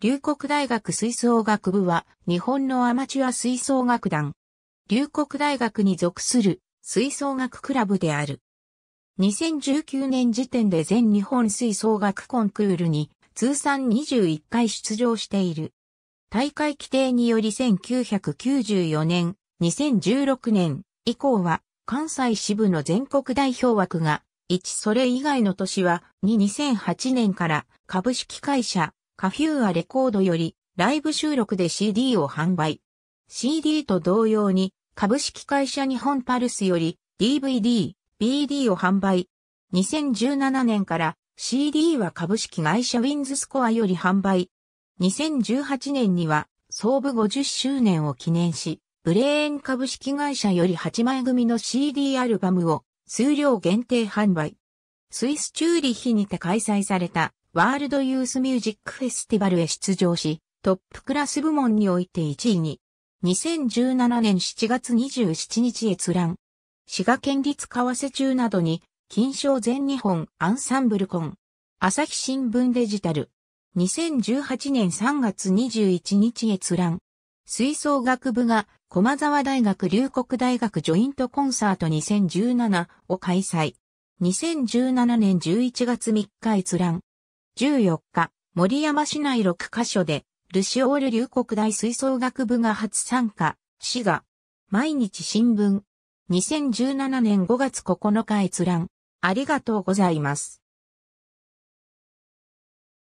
龍谷大学吹奏楽部は日本のアマチュア吹奏楽団。龍谷大学に属する吹奏楽クラブである。2019年時点で全日本吹奏楽コンクールに通算21回出場している。大会規定により1994年、2016年以降は関西支部の全国代表枠が1それ以外の年は2 2008年から株式会社カフューアレコードよりライブ収録で CD を販売。CD と同様に株式会社日本パルスより DVD、BD を販売。2017年から CD は株式会社ウィンズスコアより販売。2018年には創部50周年を記念し、ブレーン株式会社より8枚組の CD アルバムを数量限定販売。スイスチューリヒにて開催されたワールドユースミュージックフェスティバルへ出場し、トップクラス部門において1位に、2017年7月27日閲覧。滋賀県立川瀬中などに、金賞全日本アンサンブルコン。朝日新聞デジタル。2018年3月21日閲覧。吹奏楽部が駒沢大学龍谷大学ジョイントコンサート2017を開催。2017年11月3日閲覧。14日、森山市内6カ所で、ルシオール流国大吹奏楽部が初参加、市が、毎日新聞、2017年5月9日閲覧、ありがとうございます。